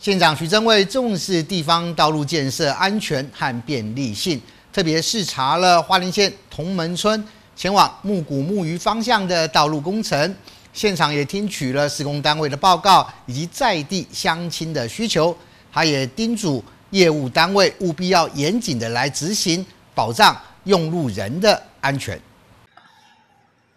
县长徐正伟重视地方道路建设安全和便利性，特别视察了花莲县同门村前往木古木鱼方向的道路工程。现场也听取了施工单位的报告以及在地乡亲的需求。他也叮嘱业务单位务必要严谨的来执行，保障用路人的安全。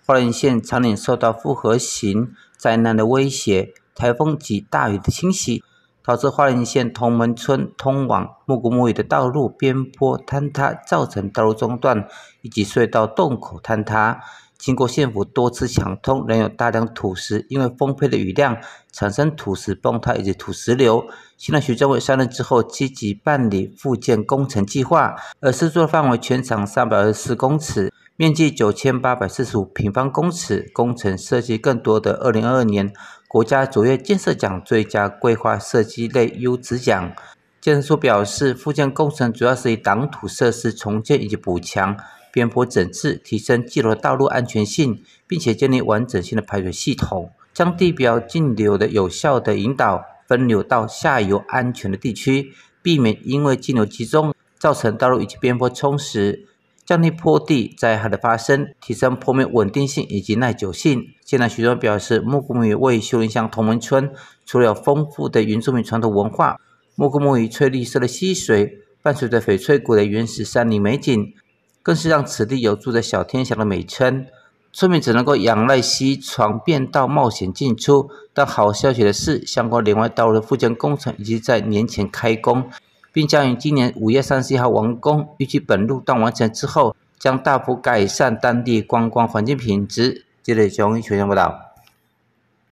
花莲县常年受到复合型灾难的威胁，台风及大雨的侵袭。导致花林县同门村通往木古木雨的道路边坡坍塌，造成道路中断，以及隧道洞口坍塌。经过县府多次抢通，仍有大量土石。因为丰沛的雨量，产生土石崩塌以及土石流。现在徐政委上任之后，积极办理复建工程计划，而施作范围全长三百二十四公尺。面积九千八百四十五平方公尺，工程涉及更多的二零二二年国家卓越建设奖最佳规划设计类优质奖。建设处表示，复建工程主要是以挡土设施重建以及补强边坡整治，提升既有道路安全性，并且建立完整性的排水系统，将地表径流的有效的引导分流到下游安全的地区，避免因为径流集中造成道路以及边坡充实。降低坡地灾害的发生，提升坡面稳定性以及耐久性。现场许多人表示，木工木鱼位于修林乡同门村，除了丰富的原住民传统文化，木工木鱼翠绿色的溪水，伴随着翡翠谷的原始山林美景，更是让此地有住着小天祥的美称。村民只能够仰赖溪床便道冒险进出，但好消息的是，相关连外道路的复建工程已经在年前开工。并将于今年五月三十一号完工。预计本路段完成之后，将大幅改善当地观光环境品质。记者江一生报道。